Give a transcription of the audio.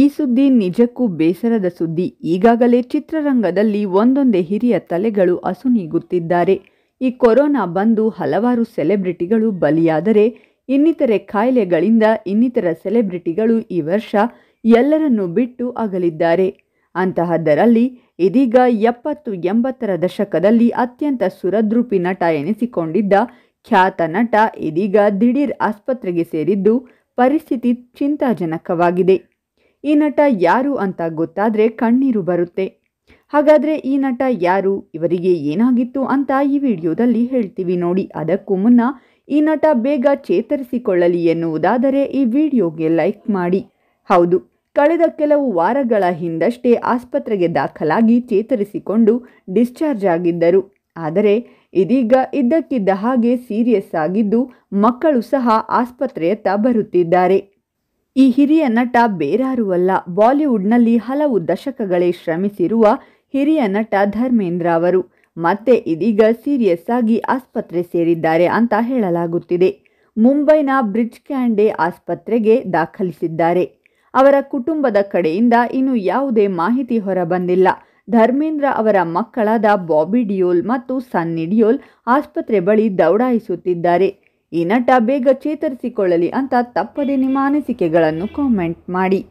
ಈ ಸುದ್ದಿ ನಿಜಕ್ಕೂ ಬೇಸರದ ಸುದ್ದಿ ಈಗಾಗಲೇ ಚಿತ್ರರಂಗದಲ್ಲಿ ಒಂದೊಂದೇ ಹಿರಿಯ ತಲೆಗಳು ಅಸುನೀಗುತ್ತಿದ್ದಾರೆ ಈ ಕೊರೋನಾ ಬಂದು ಹಲವಾರು ಸೆಲೆಬ್ರಿಟಿಗಳು ಬಲಿಯಾದರೆ ಇನ್ನಿತರೆ ಖಾಯಿಲೆಗಳಿಂದ ಇನ್ನಿತರ ಸೆಲೆಬ್ರಿಟಿಗಳು ಈ ವರ್ಷ ಎಲ್ಲರನ್ನೂ ಬಿಟ್ಟು ಅಗಲಿದ್ದಾರೆ ಅಂತಹದ್ದರಲ್ಲಿ ಇದೀಗ ಎಪ್ಪತ್ತು ಎಂಬತ್ತರ ದಶಕದಲ್ಲಿ ಅತ್ಯಂತ ಸುರದ್ರೂಪಿ ನಟ ಎನಿಸಿಕೊಂಡಿದ್ದ ಖ್ಯಾತ ನಟ ಇದೀಗ ದಿಢೀರ್ ಆಸ್ಪತ್ರೆಗೆ ಸೇರಿದ್ದು ಪರಿಸ್ಥಿತಿ ಚಿಂತಾಜನಕವಾಗಿದೆ ಈ ನಟ ಯಾರು ಅಂತ ಗೊತ್ತಾದರೆ ಕಣ್ಣೀರು ಬರುತ್ತೆ ಹಾಗಾದರೆ ಈ ನಟ ಯಾರು ಇವರಿಗೆ ಏನಾಗಿತ್ತು ಅಂತ ಈ ವಿಡಿಯೋದಲ್ಲಿ ಹೇಳ್ತೀವಿ ನೋಡಿ ಅದಕ್ಕೂ ಮುನ್ನ ಈ ನಟ ಬೇಗ ಚೇತರಿಸಿಕೊಳ್ಳಲಿ ಎನ್ನುವುದಾದರೆ ಈ ವಿಡಿಯೋಗೆ ಲೈಕ್ ಮಾಡಿ ಹೌದು ಕಳೆದ ಕೆಲವು ವಾರಗಳ ಹಿಂದಷ್ಟೇ ಆಸ್ಪತ್ರೆಗೆ ದಾಖಲಾಗಿ ಚೇತರಿಸಿಕೊಂಡು ಡಿಸ್ಚಾರ್ಜ್ ಆಗಿದ್ದರು ಆದರೆ ಇದೀಗ ಇದ್ದಕ್ಕಿದ್ದ ಹಾಗೆ ಸೀರಿಯಸ್ ಆಗಿದ್ದು ಮಕ್ಕಳು ಸಹ ಆಸ್ಪತ್ರೆಯತ್ತ ಬರುತ್ತಿದ್ದಾರೆ ಈ ಹಿರಿಯ ನಟ ಬೇರಾರೂ ಅಲ್ಲ ಬಾಲಿವುಡ್ನಲ್ಲಿ ಹಲವು ದಶಕಗಳೇ ಶ್ರಮಿಸಿರುವ ಹಿರಿಯ ನಟ ಧರ್ಮೇಂದ್ರ ಅವರು ಮತ್ತೆ ಇದೀಗ ಸೀರಿಯಸ್ ಆಗಿ ಆಸ್ಪತ್ರೆ ಸೇರಿದ್ದಾರೆ ಅಂತ ಹೇಳಲಾಗುತ್ತಿದೆ ಮುಂಬೈನ ಬ್ರಿಡ್ಜ್ ಕ್ಯಾಂಡೆ ಆಸ್ಪತ್ರೆಗೆ ದಾಖಲಿಸಿದ್ದಾರೆ ಅವರ ಕುಟುಂಬದ ಕಡೆಯಿಂದ ಇನ್ನು ಯಾವುದೇ ಮಾಹಿತಿ ಹೊರಬಂದಿಲ್ಲ ಧರ್ಮೇಂದ್ರ ಅವರ ಮಕ್ಕಳಾದ ಬಾಬಿ ಡಿಯೋಲ್ ಮತ್ತು ಸನ್ನಿ ಡಿಯೋಲ್ ಆಸ್ಪತ್ರೆ ಬಳಿ ದೌಡಾಯಿಸುತ್ತಿದ್ದಾರೆ ಈ ನಟ ಬೇಗ ಚೇತರಿಸಿಕೊಳ್ಳಲಿ ಅಂತ ತಪ್ಪದೇ ನಿಮ್ಮ ಅನಿಸಿಕೆಗಳನ್ನು ಕಾಮೆಂಟ್ ಮಾಡಿ